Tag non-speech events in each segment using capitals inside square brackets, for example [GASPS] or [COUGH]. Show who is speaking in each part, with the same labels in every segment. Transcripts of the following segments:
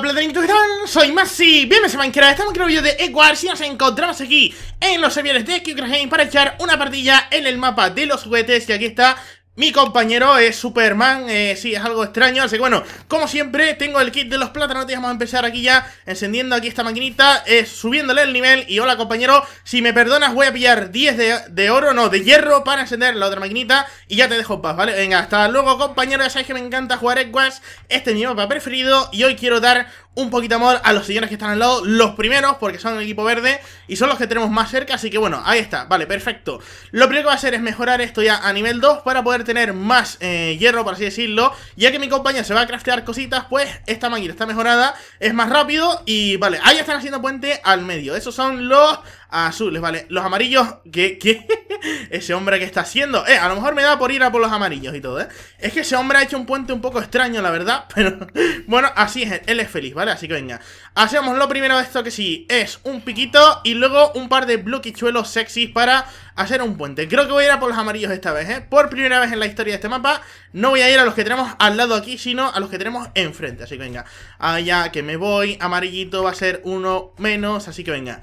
Speaker 1: hola Platanitos, Soy Masi, bienvenidos a Minecraft, estamos en un video de Equals y nos encontramos aquí en los servidores de Game para echar una partilla en el mapa de los juguetes y aquí está mi compañero es Superman, eh, sí, es algo extraño, así que bueno, como siempre, tengo el kit de los plátanos, vamos a empezar aquí ya, encendiendo aquí esta maquinita, eh, subiéndole el nivel, y hola compañero, si me perdonas voy a pillar 10 de, oro, no, de hierro para encender la otra maquinita, y ya te dejo en paz, ¿vale? Venga, hasta luego compañero, ya sabéis que me encanta jugar Equas, este es mi mapa preferido, y hoy quiero dar un poquito de amor a los señores que están al lado, los primeros, porque son el equipo verde y son los que tenemos más cerca, así que bueno, ahí está, vale, perfecto. Lo primero que va a hacer es mejorar esto ya a nivel 2 para poder tener más eh, hierro, por así decirlo, ya que mi compañía se va a craftear cositas, pues esta máquina está mejorada, es más rápido y vale, ahí están haciendo puente al medio, esos son los azules, vale, los amarillos, que, que ese hombre que está haciendo. Eh, a lo mejor me da por ir a por los amarillos y todo, ¿eh? Es que ese hombre ha hecho un puente un poco extraño, la verdad. [LAUGHS] Pero bueno, así es. Él es feliz, ¿vale? Así que venga. Hacemos lo primero de esto que sí es un piquito y luego un par de bloquichuelos sexys para hacer un puente. Creo que voy a ir a por los amarillos esta vez, ¿eh? Por primera vez en la historia de este mapa, no voy a ir a los que tenemos al lado aquí, sino a los que tenemos enfrente. Así que venga, allá que me voy, amarillito va a ser uno menos, así que venga.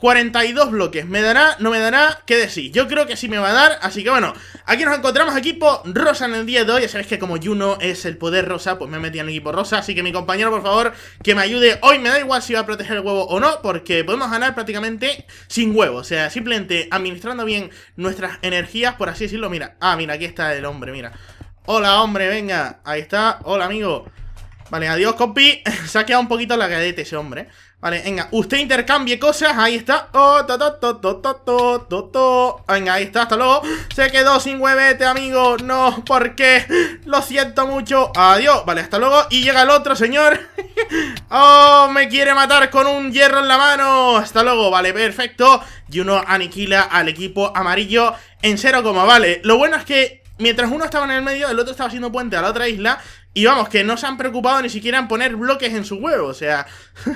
Speaker 1: 42 bloques. ¿Me dará? ¿No me dará? ¿Qué decir Yo creo que sí me va a dar. Así que bueno, aquí nos encontramos equipo rosa en el día de hoy. Ya sabéis que como Juno es el poder rosa, pues me metí en el equipo rosa. Así que mi compañero, por favor, que me ayude. Hoy me da igual si va a proteger el huevo o no, porque podemos ganar prácticamente sin huevo. O sea, simplemente administrando bien nuestras energías, por así decirlo. Mira, ah, mira, aquí está el hombre, mira. Hola, hombre, venga. Ahí está. Hola, amigo. Vale, adiós, compi. [LAUGHS] Se ha un poquito la cadete ese hombre. Eh. Vale, venga, usted intercambie cosas, ahí está oh, to, to, to, Venga, ahí está, hasta luego Se quedó sin huevete, amigo, no, porque Lo siento mucho, adiós Vale, hasta luego, y llega el otro señor [LAUGHS] Oh, me quiere matar con un hierro en la mano Hasta luego, vale, perfecto Y uno aniquila al equipo amarillo en cero como vale Lo bueno es que Mientras uno estaba en el medio, el otro estaba haciendo puente a la otra isla y vamos, que no se han preocupado ni siquiera en poner bloques en su huevo. O sea,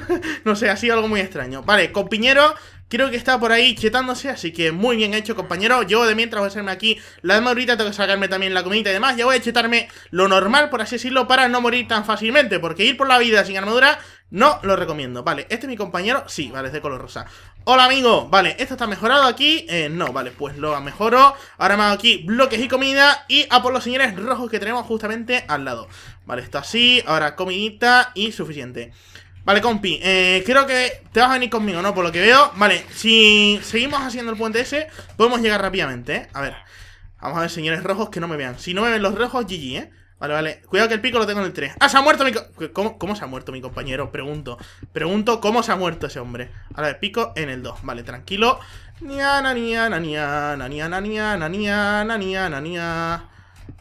Speaker 1: [LAUGHS] no sé, ha sido algo muy extraño. Vale, compañero, creo que está por ahí chetándose, así que muy bien hecho, compañero. Yo de mientras voy a hacerme aquí la demo ahorita, tengo que sacarme también la comida y demás. Ya voy a chetarme lo normal, por así decirlo, para no morir tan fácilmente, porque ir por la vida sin armadura no lo recomiendo, vale, este es mi compañero Sí, vale, es de color rosa Hola amigo, vale, esto está mejorado aquí eh, No, vale, pues lo mejoró. Ahora me hago aquí bloques y comida Y a por los señores rojos que tenemos justamente al lado Vale, esto así, ahora comidita Y suficiente Vale, compi, eh, creo que te vas a venir conmigo, ¿no? Por lo que veo, vale, si seguimos haciendo el puente ese Podemos llegar rápidamente, ¿eh? A ver, vamos a ver señores rojos que no me vean Si no me ven los rojos, GG, ¿eh? Vale, vale. Cuidado que el pico lo tengo en el 3. ¡Ah, se ha muerto mi... ¿Cómo, se ha muerto mi compañero? Pregunto. Pregunto cómo se ha muerto ese hombre. Ahora el pico en el 2. Vale, tranquilo. Nia, nania, nania, nania, nania, nania, nania, nania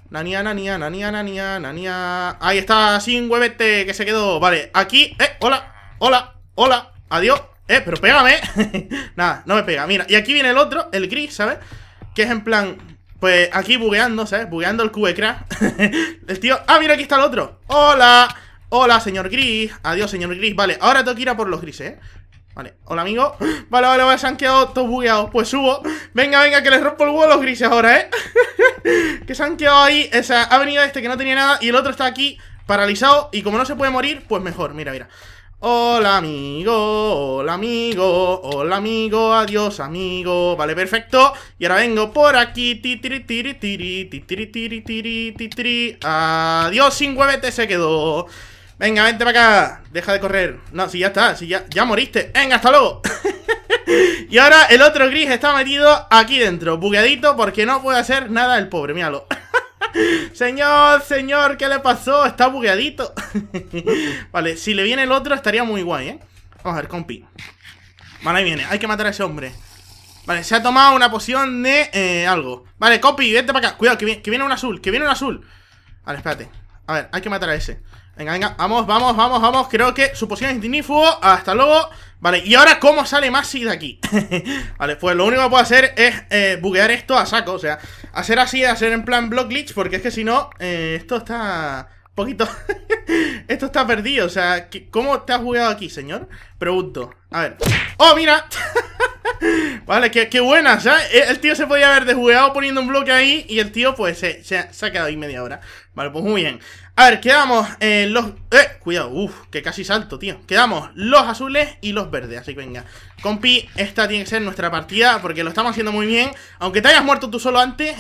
Speaker 1: Nania, nania, nania, nania, nania Ahí está, sin huevete, que se quedó. Vale, aquí. Eh, hola, hola, hola. Adiós. Eh, pero pégame. Eh. [LAUGHS] Nada, no me pega. Mira, y aquí viene el otro, el gris, ¿sabes? Que es en plan, pues aquí bugueando, ¿sabes? bugueando el crack [LAUGHS] el tío... ¡Ah, mira, aquí está el otro! ¡Hola! ¡Hola, señor Gris! Adiós, señor Gris. Vale, ahora tengo que ir a por los grises, ¿eh? Vale, hola amigo [GASPS] Vale, vale, vale, se han quedado todos bugueados Pues subo, venga, venga, que les rompo el huevo a los grises ahora, ¿eh? [LAUGHS] que se han quedado ahí, o sea, ha venido este que no tenía nada Y el otro está aquí, paralizado Y como no se puede morir, pues mejor, mira, mira Hola amigo, hola amigo, hola amigo, adiós amigo. Vale, perfecto. Y ahora vengo por aquí. ti Adiós, sin huevete se quedó. Venga, vente para acá. Deja de correr. No, si ya está, ya, ya moriste. Venga, hasta [LAUGHS] y ahora el otro gris está metido aquí dentro. Bugueadito porque no puede hacer nada el pobre, míralo señor, señor, ¿qué le pasó? Está bugueadito. [LAUGHS] vale, si le viene el otro estaría muy guay, ¿eh? Vamos a ver, compi. Vale, ahí viene. Hay que matar a ese hombre. Vale, se ha tomado una poción de eh, algo. Vale, compi, vente para acá. Cuidado, que, que viene un azul, que viene un azul. Vale, espérate. A ver, hay que matar a ese Venga, venga, vamos, vamos, vamos, vamos Creo que su poción es hasta luego Vale, y ahora cómo sale Masi de aquí [LAUGHS] Vale, pues lo único que puedo hacer es eh, buguear esto a saco O sea, hacer así, hacer en plan block glitch Porque es que si no, eh, esto está... Poquito [LAUGHS] Esto está perdido, o sea ¿Cómo te has bugueado aquí, señor? Pregunto A ver ¡Oh, mira! [LAUGHS] Vale, qué, qué buena, ¿sabes? E-, el tío se podía haber desjugado poniendo un bloque ahí y el tío, pues, se, ha, quedado ahí media hora. Vale, pues muy bien. A ver, quedamos eh, los... Eh, cuidado, uf, que casi salto, tío Quedamos los azules y los verdes, así que venga Compi, esta tiene que ser nuestra partida Porque lo estamos haciendo muy bien Aunque te hayas muerto tú solo antes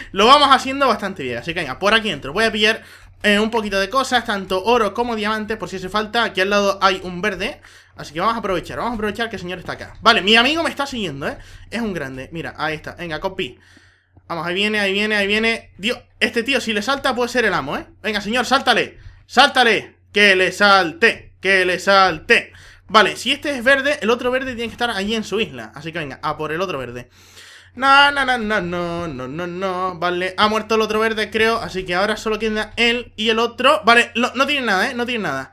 Speaker 1: [LAUGHS] Lo vamos haciendo bastante bien, así que venga, por aquí entro Voy a pillar eh, un poquito de cosas, tanto oro como diamante, por si hace falta. Aquí al lado hay un verde, así que vamos a aprovechar, vamos a aprovechar que el señor está acá. Vale, mi amigo me está siguiendo, ¿eh? Es un grande, mira, ahí está, venga, copy. Vamos, ahí viene, ahí viene, ahí viene. Dios, este tío, si le salta, puede ser el amo, ¿eh? Venga, señor, sáltale, sáltale, que le salte, que le salte. Vale, si este es verde, el otro verde tiene que estar allí en su isla. Así que venga, a por el otro verde. No, no, no, no, no, no, no, no. Vale, ha muerto el otro verde, creo. Así que ahora solo queda él y el otro. Vale, no, tiene nada, ¿eh? No tiene nada.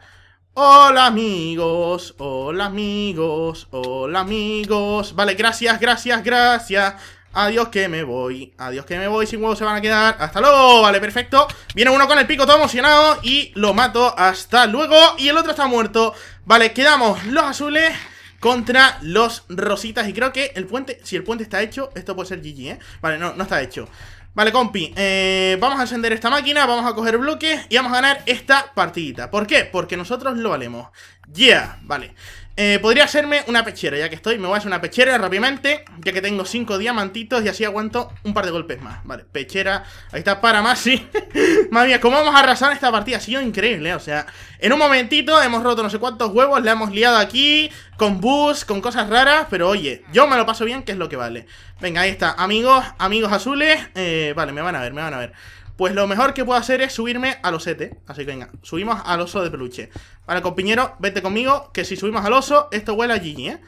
Speaker 1: Hola amigos, hola amigos, hola amigos. Vale, gracias, gracias, gracias. Adiós que me voy, adiós que me voy, sin huevos se van a quedar. Hasta luego, vale, perfecto. Viene uno con el pico todo emocionado y lo mato. Hasta luego. Y el otro está muerto. Vale, quedamos los azules contra los Rositas. Y creo que el puente, si el puente está hecho, esto puede ser GG, ¿eh? Vale, no, no está hecho. Vale, compi, eh, vamos a encender esta máquina, vamos a coger bloques y vamos a ganar esta partidita. ¿Por qué? Porque nosotros lo valemos. Yeah, vale. Eh, podría hacerme una pechera, ya que estoy Me voy a hacer una pechera rápidamente Ya que tengo cinco diamantitos y así aguanto un par de golpes más Vale, pechera, ahí está para más, sí [LAUGHS] Madre mía, cómo a arrasar esta partida Ha sido increíble, eh. o sea En un momentito hemos roto no sé cuántos huevos le hemos liado aquí, con bus, con cosas raras Pero oye, yo me lo paso bien, que es lo que vale Venga, ahí está, amigos, amigos azules eh, Vale, me van a ver, me van a ver pues lo mejor que puedo hacer es subirme a los Así que venga, subimos al oso de peluche. Vale, compañero, vete conmigo, que si subimos al oso, esto huele a Gigi, ¿eh?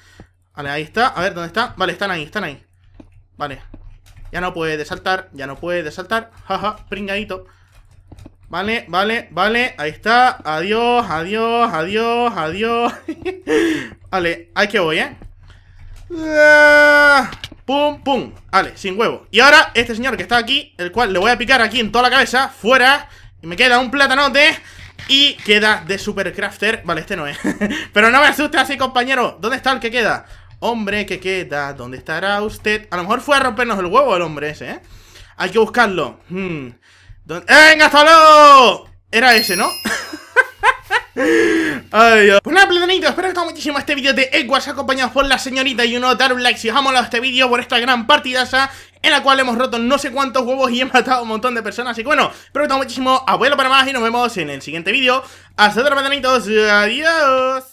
Speaker 1: Vale, ahí está. A ver, ¿dónde está? Vale, están ahí, están ahí. Vale. Ya no puede saltar, ya no puede saltar. Jaja, pringadito. Vale, vale, vale, ahí está. Adiós, adiós, adiós, adiós. [LAUGHS] vale, que voy, ¿eh? ¡Ah! Pum, pum, vale, sin huevo Y ahora este señor que está aquí, el cual le voy a picar aquí en toda la cabeza Fuera, y me queda un platanote y queda de Supercrafter Vale, este no es [LAUGHS] Pero no me asustes así, compañero ¿Dónde está el que queda? Hombre, que queda? ¿Dónde estará usted? A lo mejor fue a rompernos el huevo el hombre ese, ¿eh? Hay que buscarlo hmm. ¡Venga, hasta Era ese, ¿no? [LAUGHS] Adiós una Pues espero que os muchísimo este vídeo de Equas Acompañado por la señorita y uno dar un like si os ha molado este vídeo por esta gran partidaza en la cual hemos roto no sé cuántos huevos y he matado un montón de personas. Así que bueno, espero que os muchísimo, abuelo para más y nos vemos en el siguiente vídeo. Hasta otra platanitos, adiós.